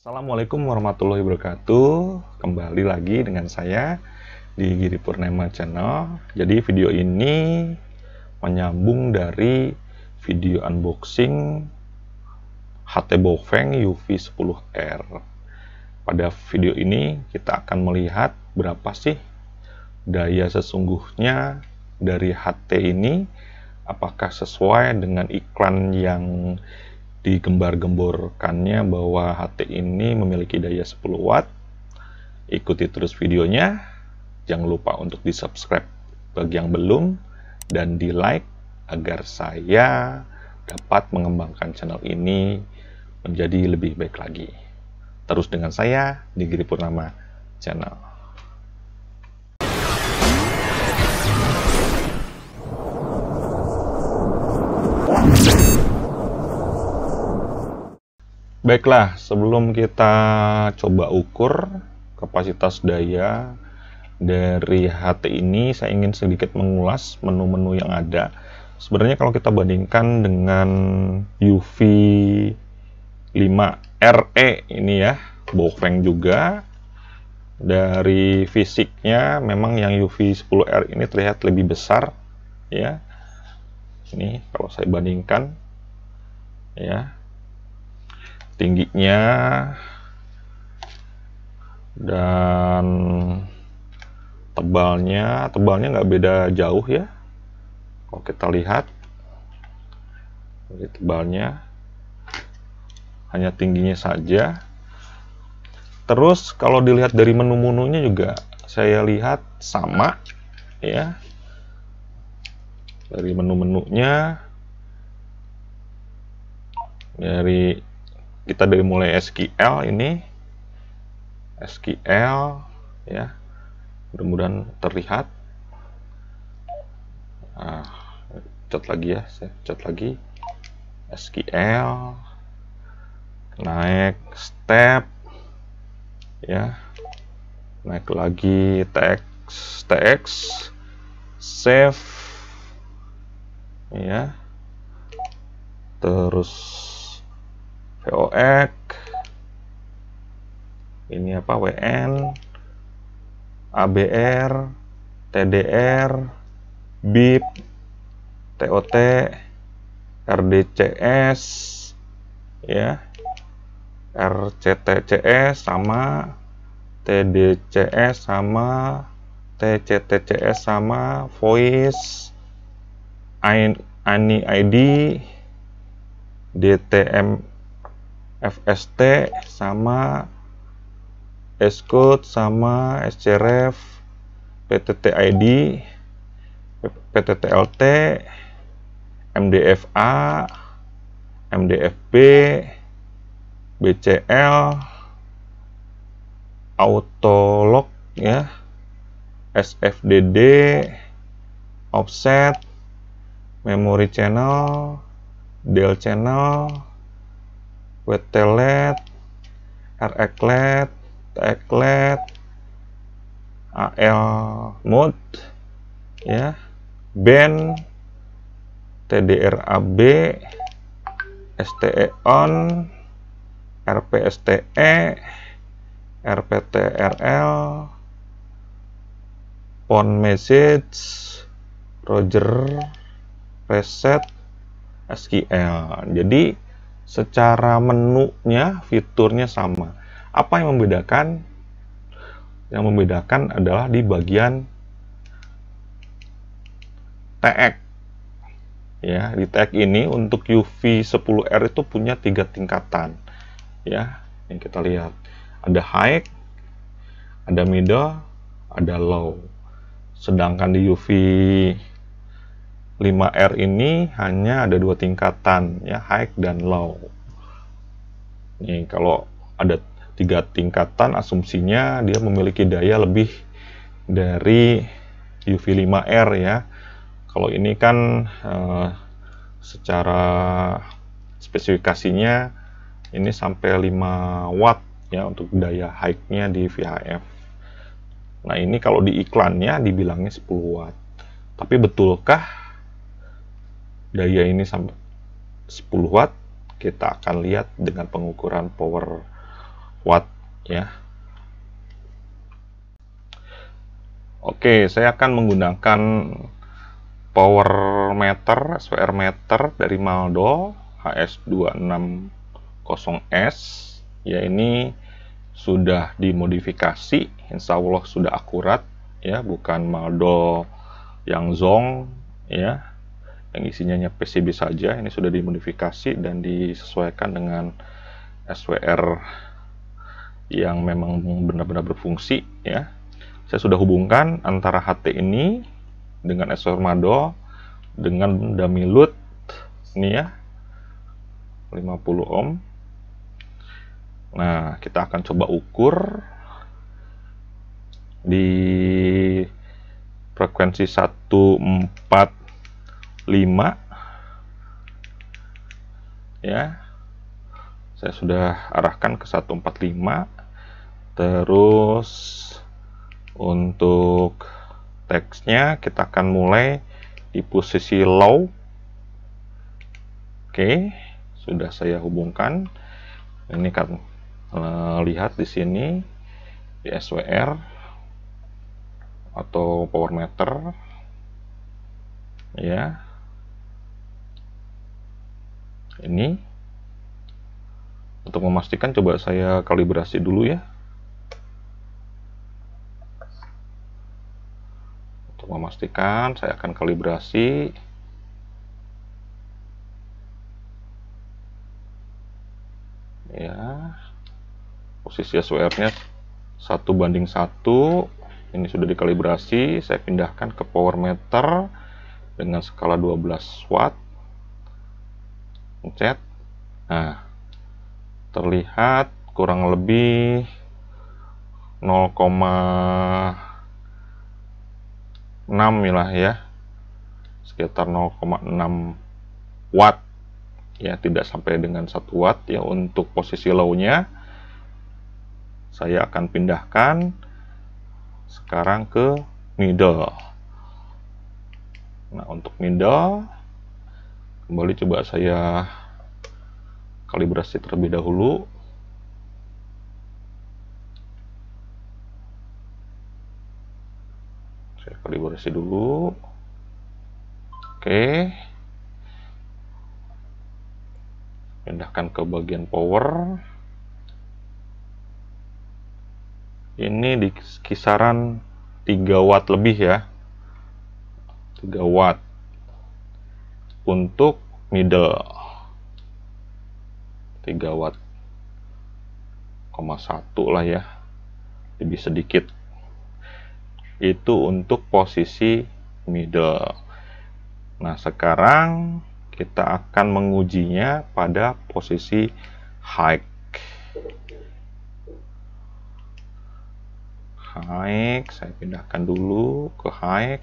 Assalamualaikum warahmatullahi wabarakatuh Kembali lagi dengan saya di Giri Purnema Channel Jadi video ini menyambung dari video unboxing HT Bofeng UV10R Pada video ini kita akan melihat berapa sih daya sesungguhnya dari HT ini Apakah sesuai dengan iklan yang digembar-gemborkannya bahwa HT ini memiliki daya 10 watt. Ikuti terus videonya. Jangan lupa untuk di subscribe bagi yang belum dan di like agar saya dapat mengembangkan channel ini menjadi lebih baik lagi. Terus dengan saya, di Giri Purnama Channel. Baiklah, sebelum kita coba ukur kapasitas daya dari HT ini, saya ingin sedikit mengulas menu-menu yang ada. Sebenarnya kalau kita bandingkan dengan UV 5RE ini ya, Bofeng juga. Dari fisiknya memang yang UV 10R ini terlihat lebih besar ya. Ini kalau saya bandingkan ya tingginya dan tebalnya tebalnya nggak beda jauh ya kalau kita lihat jadi tebalnya hanya tingginya saja terus kalau dilihat dari menu-menunya juga saya lihat sama ya dari menu-menunya dari kita dari mulai SQL ini SQL ya mudah-mudahan terlihat nah, cat lagi ya saya cat lagi SQL naik step ya naik lagi tx tx save ya terus vox ini apa wn abr tdr bip tot rdcs ya rctcs sama tdcs sama tctcs sama voice ani id dtm FST sama Scode sama SCRF e PTTID PTTLT MDFA MDFB BCL Autolog ya SFDD offset memory channel del channel LED, rx LED, tx LED, AL mode, ya, band, TDRAB, STE on, RPSTE, RPTRL, phone message, Roger, reset, SQL. Jadi secara menunya fiturnya sama. Apa yang membedakan? Yang membedakan adalah di bagian TX. Ya, di TX ini untuk UV10R itu punya tiga tingkatan. Ya, yang kita lihat ada high, ada middle, ada low. Sedangkan di UV 5R ini hanya ada dua tingkatan ya high dan low nih kalau ada tiga tingkatan asumsinya dia memiliki daya lebih dari UV5R ya kalau ini kan eh, secara spesifikasinya ini sampai 5 watt ya untuk daya high-nya di VHF nah ini kalau di iklannya dibilangnya 10 watt tapi betulkah daya ini sampai 10 watt kita akan lihat dengan pengukuran power watt ya Oke saya akan menggunakan power meter SWR meter dari Maldo HS260S ya ini sudah dimodifikasi insya Allah sudah akurat ya bukan Maldo yang zong ya yang isinya hanya PCB saja ini sudah dimodifikasi dan disesuaikan dengan SWR yang memang benar-benar berfungsi ya saya sudah hubungkan antara HT ini dengan SWR Mado dengan dummy load ini ya 50 ohm nah kita akan coba ukur di frekuensi 14. 5 ya saya sudah arahkan ke 145 terus untuk teksnya kita akan mulai di posisi low oke sudah saya hubungkan ini kan eh, lihat di sini di SWR atau power meter ya ini untuk memastikan coba saya kalibrasi dulu ya untuk memastikan saya akan kalibrasi ya posisi SWR nya 1 banding 1 ini sudah dikalibrasi saya pindahkan ke power meter dengan skala 12 watt pencet nah terlihat kurang lebih 0,6 milah ya sekitar 0,6 watt ya tidak sampai dengan 1 watt ya untuk posisi low-nya saya akan pindahkan sekarang ke middle nah untuk middle kembali coba saya kalibrasi terlebih dahulu saya kalibrasi dulu oke pindahkan ke bagian power ini di kisaran 3 watt lebih ya 3 watt untuk middle 3 watt satu lah ya lebih sedikit itu untuk posisi middle nah sekarang kita akan mengujinya pada posisi high high saya pindahkan dulu ke high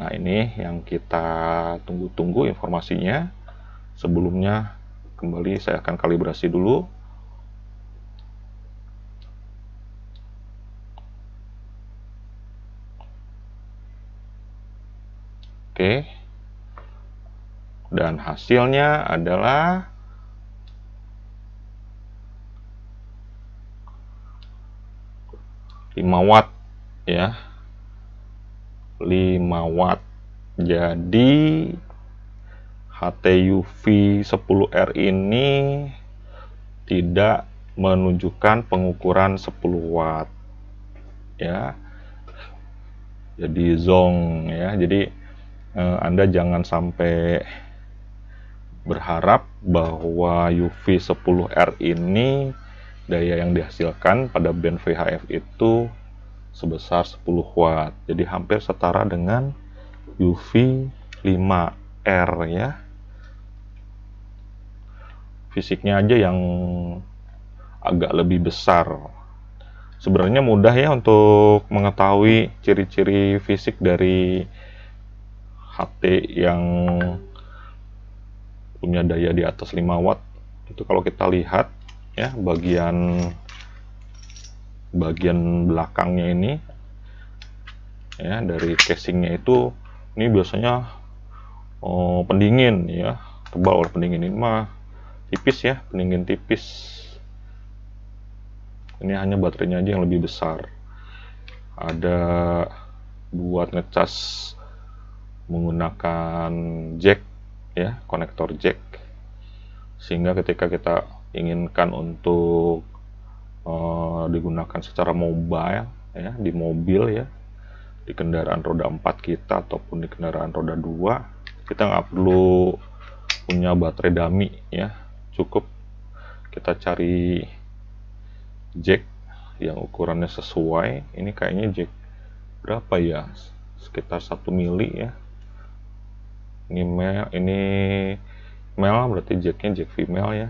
Nah ini yang kita tunggu-tunggu informasinya. Sebelumnya kembali saya akan kalibrasi dulu. Oke. Dan hasilnya adalah lima watt ya 5 watt jadi HTUV 10R ini tidak menunjukkan pengukuran 10 watt ya jadi zong ya jadi eh, Anda jangan sampai berharap bahwa UV 10R ini daya yang dihasilkan pada band VHF itu sebesar 10 watt. Jadi hampir setara dengan UV 5R ya. Fisiknya aja yang agak lebih besar. Sebenarnya mudah ya untuk mengetahui ciri-ciri fisik dari HT yang punya daya di atas 5 watt. Itu kalau kita lihat ya bagian bagian belakangnya ini ya dari casingnya itu ini biasanya oh, pendingin ya tebal pendingin ini mah tipis ya pendingin tipis ini hanya baterainya aja yang lebih besar ada buat ngecas menggunakan jack ya konektor jack sehingga ketika kita inginkan untuk Eh, digunakan secara mobile ya di mobil ya di kendaraan roda 4 kita ataupun di kendaraan roda 2 kita nggak perlu punya baterai dummy ya cukup kita cari jack yang ukurannya sesuai ini kayaknya jack berapa ya sekitar 1 mili ya ini male ini male berarti jacknya jack female ya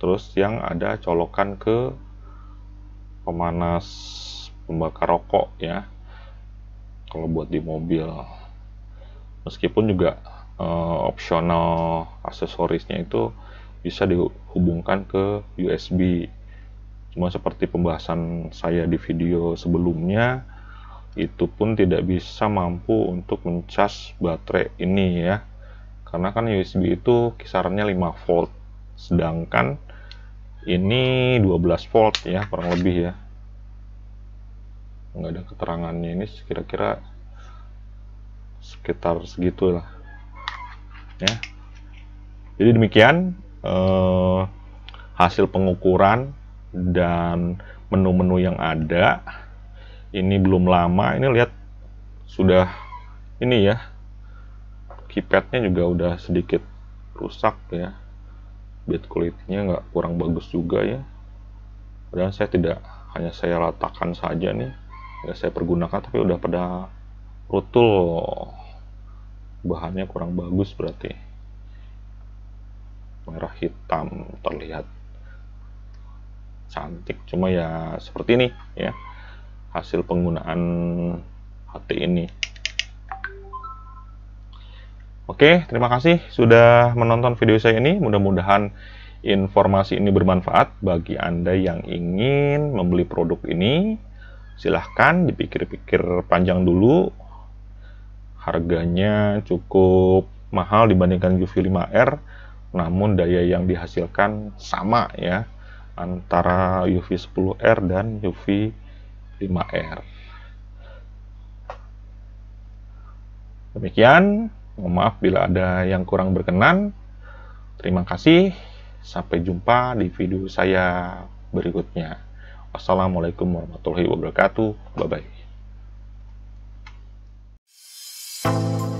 terus yang ada colokan ke pemanas pembakar rokok ya kalau buat di mobil meskipun juga uh, opsional aksesorisnya itu bisa dihubungkan ke USB cuma seperti pembahasan saya di video sebelumnya itu pun tidak bisa mampu untuk mencas baterai ini ya karena kan USB itu kisarannya 5 volt sedangkan ini 12 volt ya kurang lebih ya nggak ada keterangannya ini kira-kira sekitar segitulah ya jadi demikian eh, hasil pengukuran dan menu-menu yang ada ini belum lama ini lihat sudah ini ya keypadnya juga udah sedikit rusak ya bit kulitnya nggak kurang bagus juga ya padahal saya tidak hanya saya ratakan saja nih ya saya pergunakan tapi udah pada rutul bahannya kurang bagus berarti merah hitam terlihat cantik cuma ya seperti ini ya hasil penggunaan hati ini Oke, terima kasih sudah menonton video saya ini. Mudah-mudahan informasi ini bermanfaat bagi Anda yang ingin membeli produk ini. Silahkan dipikir-pikir panjang dulu. Harganya cukup mahal dibandingkan UV 5R, namun daya yang dihasilkan sama ya antara UV 10R dan UV 5R. Demikian Mohon maaf bila ada yang kurang berkenan. Terima kasih. Sampai jumpa di video saya berikutnya. Wassalamualaikum warahmatullahi wabarakatuh. Bye-bye.